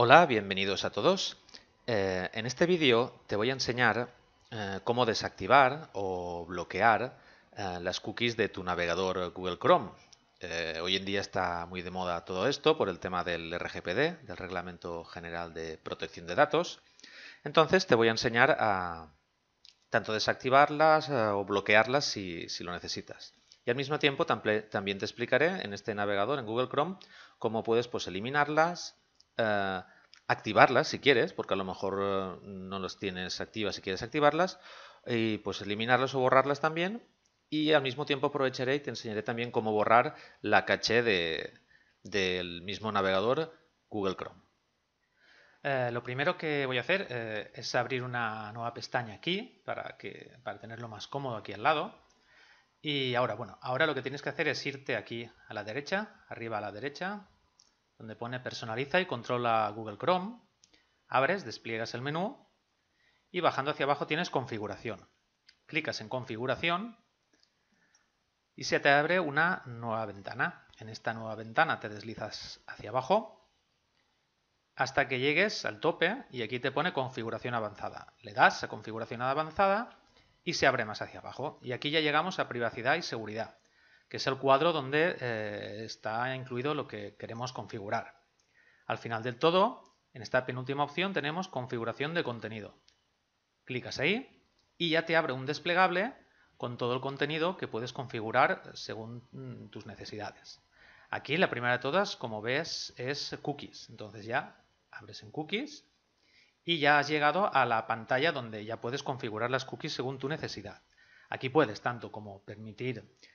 Hola, bienvenidos a todos. Eh, en este vídeo te voy a enseñar eh, cómo desactivar o bloquear eh, las cookies de tu navegador Google Chrome. hoy en día está muy de moda todo esto por el tema del RGPD, del Reglamento General de Protección de Datos. Entonces te voy a enseñar a tanto desactivarlas o bloquearlas si, lo necesitas. Y al mismo tiempo también te explicaré en este navegador, en Google Chrome, cómo puedes pues, eliminarlas, eh, activarlas si quieres, porque a lo mejor eh, no las tienes activas si quieres activarlas, y pues eliminarlas o borrarlas también. Y al mismo tiempo aprovecharé y te enseñaré también cómo borrar la caché de, del mismo navegador Google Chrome. Eh, lo primero que voy a hacer es abrir una nueva pestaña aquí para, que, para tenerlo más cómodo aquí al lado. Y ahora, bueno, ahora lo que tienes que hacer es irte aquí a la derecha, arriba a la derecha, donde pone personaliza y controla Google Chrome. Abres, despliegas el menú y bajando hacia abajo tienes configuración. Clicas en configuración y se te abre una nueva ventana. En esta nueva ventana te deslizas hacia abajo hasta que llegues al tope y aquí te pone configuración avanzada. Le das a configuración avanzada y se abre más hacia abajo. Y aquí ya llegamos a privacidad y seguridad que es el cuadro donde eh, está incluido lo que queremos configurar. Al final del todo, en esta penúltima opción tenemos configuración de contenido. Clicas ahí y ya te abre un desplegable con todo el contenido que puedes configurar según mm, tus necesidades. Aquí la primera de todas, como ves, es cookies. Entonces ya abres en cookies y ya has llegado a la pantalla donde ya puedes configurar las cookies según tu necesidad. Aquí puedes tanto como permitir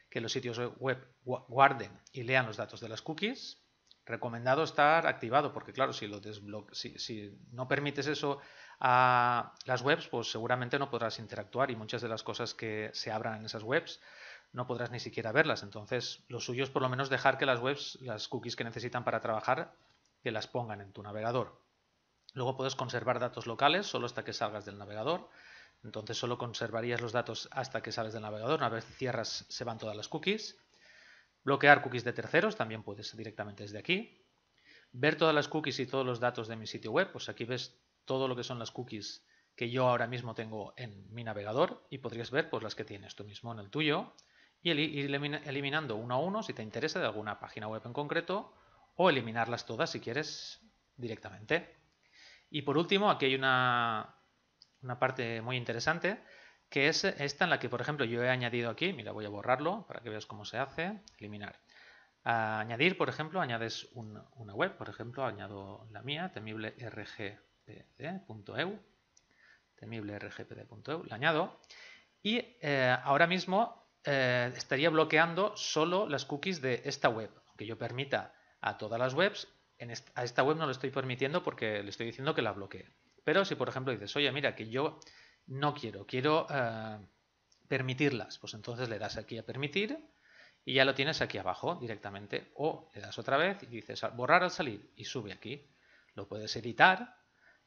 que los sitios web guarden y lean los datos de las cookies. Recomendado estar activado, porque claro, si, lo si no permites eso a las webs, pues seguramente no podrás interactuar y muchas de las cosas que se abran en esas webs no podrás ni siquiera verlas. Entonces, lo suyo es por lo menos dejar que las webs, las cookies que necesitan para trabajar, que las pongan en tu navegador. Luego puedes conservar datos locales solo hasta que salgas del navegador. Entonces solo conservarías los datos hasta que sales del navegador. Una vez cierras, se van todas las cookies. Bloquear cookies de terceros, también puedes directamente desde aquí. Ver todas las cookies y todos los datos de mi sitio web. Pues aquí ves todo lo que son las cookies que yo ahora mismo tengo en mi navegador y podrías ver pues, las que tienes tú mismo en el tuyo y ir eliminando uno a uno si te interesa de alguna página web en concreto o eliminarlas todas si quieres directamente. Y por último, aquí hay una una parte muy interesante, que es esta en la que, por ejemplo, yo he añadido aquí, mira, voy a borrarlo para que veas cómo se hace, eliminar. añadir, por ejemplo, añades una web, por ejemplo, añado la mía, temiblergpd.eu, e temiblergpd.eu, e la añado, y eh, ahora mismo eh, estaría bloqueando solo las cookies de esta web, aunque yo permita a todas las webs, a esta web no lo estoy permitiendo porque le estoy diciendo que la bloquee. Pero si, por ejemplo, dices, oye, mira, que yo no quiero, quiero eh, permitirlas, pues entonces le das aquí a permitir y ya lo tienes aquí abajo directamente. O le das otra vez y dices ah, borrar al salir y sube aquí. Lo puedes editar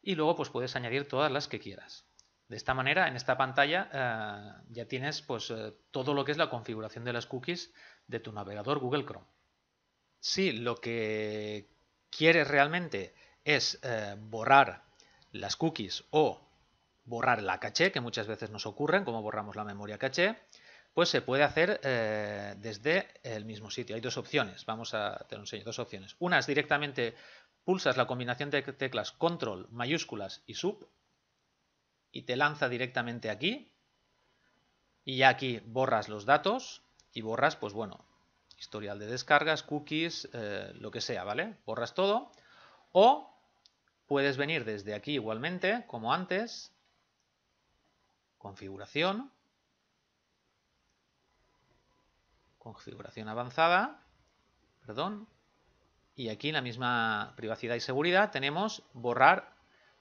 y luego pues puedes añadir todas las que quieras. De esta manera, en esta pantalla eh, ya tienes pues, eh, todo lo que es la configuración de las cookies de tu navegador Google Chrome. Si lo que quieres realmente es borrar las cookies o borrar la caché, que muchas veces nos ocurren, como borramos la memoria caché, pues se puede hacer eh, desde el mismo sitio. Hay dos opciones, vamos a, te lo enseño, dos opciones. Una es directamente pulsas la combinación de teclas control, mayúsculas y sub y te lanza directamente aquí y ya aquí borras los datos y borras, pues bueno, historial de descargas, cookies, eh, lo que sea, ¿vale? Borras todo o Puedes venir desde aquí igualmente, como antes. Configuración. Configuración avanzada. Perdón. Y aquí en la misma privacidad y seguridad tenemos borrar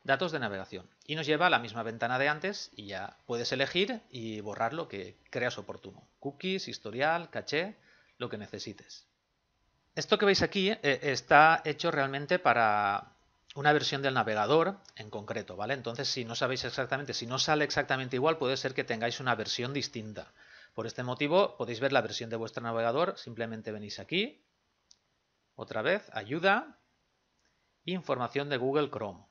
datos de navegación. Y nos lleva a la misma ventana de antes y ya puedes elegir y borrar lo que creas oportuno. Cookies, historial, caché, lo que necesites. Esto que veis aquí eh, está hecho realmente para, una versión del navegador en concreto, ¿vale? Entonces, si no sabéis exactamente, si no sale exactamente igual, puede ser que tengáis una versión distinta. Por este motivo, podéis ver la versión de vuestro navegador, simplemente venís aquí, otra vez, ayuda, información de Google Chrome.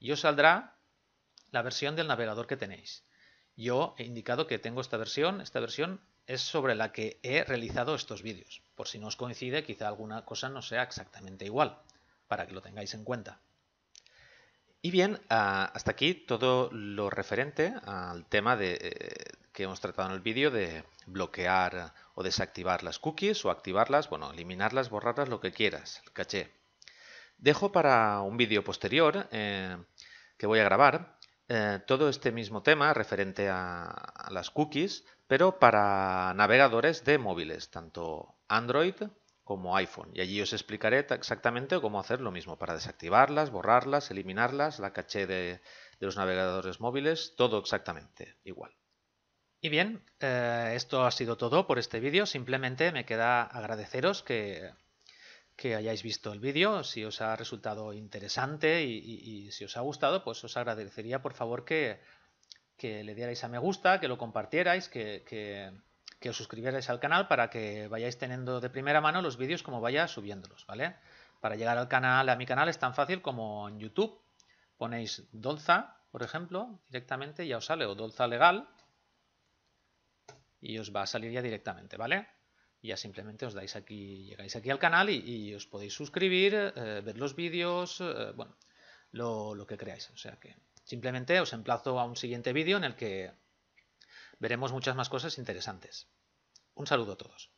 Y os saldrá la versión del navegador que tenéis. Yo he indicado que tengo esta versión, esta versión es sobre la que he realizado estos vídeos. Por si no os coincide, quizá alguna cosa no sea exactamente igual, para que lo tengáis en cuenta. Y bien, ah, hasta aquí todo lo referente al tema de, eh, que hemos tratado en el vídeo de bloquear o desactivar las cookies o activarlas, bueno, eliminarlas, borrarlas, lo que quieras, el caché. Dejo para un vídeo posterior eh, que voy a grabar eh, todo este mismo tema referente a las cookies, pero para navegadores de móviles, tanto Android iPhone y allí os explicaré exactamente cómo hacer lo mismo para desactivarlas, borrarlas, eliminarlas, la caché de, los navegadores móviles, todo exactamente igual. Y bien, eh, esto ha sido todo por este vídeo, simplemente me queda agradeceros que, hayáis visto el vídeo, si os ha resultado interesante y, si os ha gustado, pues os agradecería por favor que, le dierais a me gusta, que lo compartierais, que que os suscribierais al canal para que vayáis teniendo de primera mano los vídeos como vaya subiéndolos, ¿vale? Para llegar al canal, a mi canal es tan fácil como en YouTube. Ponéis Dolza, por ejemplo, directamente ya os sale, o Dolza Legal, y os va a salir ya directamente, ¿vale? ya simplemente os dais aquí, llegáis aquí al canal y, os podéis suscribir, eh, ver los vídeos, eh, bueno, lo, lo que creáis. O sea que simplemente os emplazo a un siguiente vídeo en el que veremos muchas más cosas interesantes. Un saludo a todos.